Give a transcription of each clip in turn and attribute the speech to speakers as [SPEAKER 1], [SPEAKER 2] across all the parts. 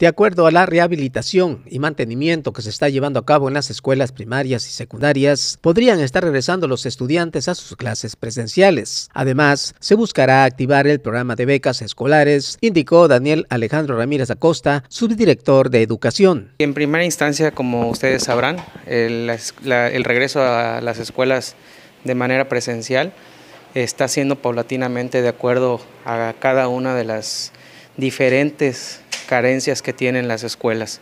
[SPEAKER 1] De acuerdo a la rehabilitación y mantenimiento que se está llevando a cabo en las escuelas primarias y secundarias, podrían estar regresando los estudiantes a sus clases presenciales. Además, se buscará activar el programa de becas escolares, indicó Daniel Alejandro Ramírez Acosta, subdirector de Educación.
[SPEAKER 2] En primera instancia, como ustedes sabrán, el, regreso a las escuelas de manera presencial está siendo paulatinamente de acuerdo a cada una de las diferentes carencias que tienen las escuelas.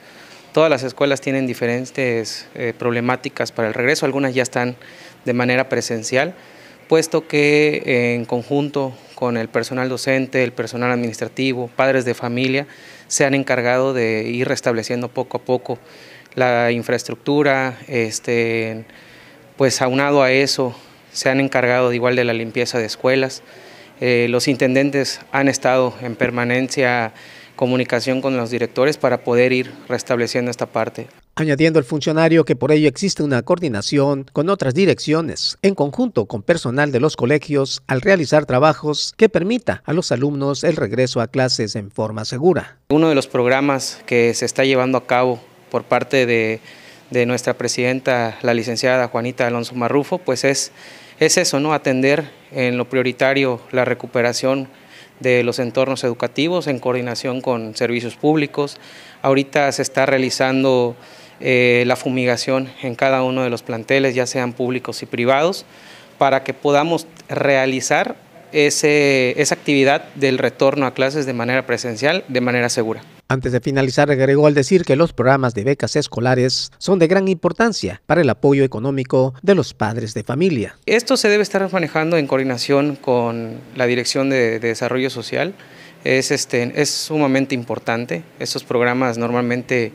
[SPEAKER 2] Todas las escuelas tienen diferentes eh, problemáticas para el regreso, algunas ya están de manera presencial, puesto que eh, en conjunto con el personal docente, el personal administrativo, padres de familia, se han encargado de ir restableciendo poco a poco la infraestructura, este, pues aunado a eso, se han encargado igual de la limpieza de escuelas. Eh, los intendentes han estado en permanencia comunicación con los directores para poder ir restableciendo esta parte.
[SPEAKER 1] Añadiendo el funcionario que por ello existe una coordinación con otras direcciones, en conjunto con personal de los colegios, al realizar trabajos que permita a los alumnos el regreso a clases en forma segura.
[SPEAKER 2] Uno de los programas que se está llevando a cabo por parte de, nuestra presidenta, la licenciada Juanita Alonso Marrufo, pues es, es eso, ¿no? atender en lo prioritario la recuperación de los entornos educativos en coordinación con servicios públicos. Ahorita se está realizando eh, la fumigación en cada uno de los planteles, ya sean públicos y privados, para que podamos realizar esa actividad del retorno a clases de manera presencial, de manera segura.
[SPEAKER 1] Antes de finalizar, agregó al decir que los programas de becas escolares son de gran importancia para el apoyo económico de los padres de familia.
[SPEAKER 2] Esto se debe estar manejando en coordinación con la Dirección de, Desarrollo Social. Es, este, es sumamente importante. Estos programas normalmente,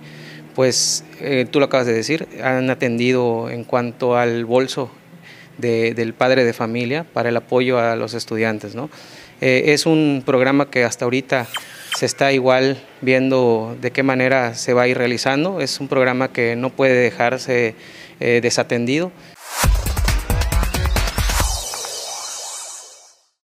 [SPEAKER 2] pues eh, tú lo acabas de decir, han atendido en cuanto al bolso del padre de familia para el apoyo a los estudiantes. ¿no? Eh, es un programa que hasta ahorita se está igual viendo de qué manera se va a ir realizando. Es un programa que no puede dejarse eh, desatendido.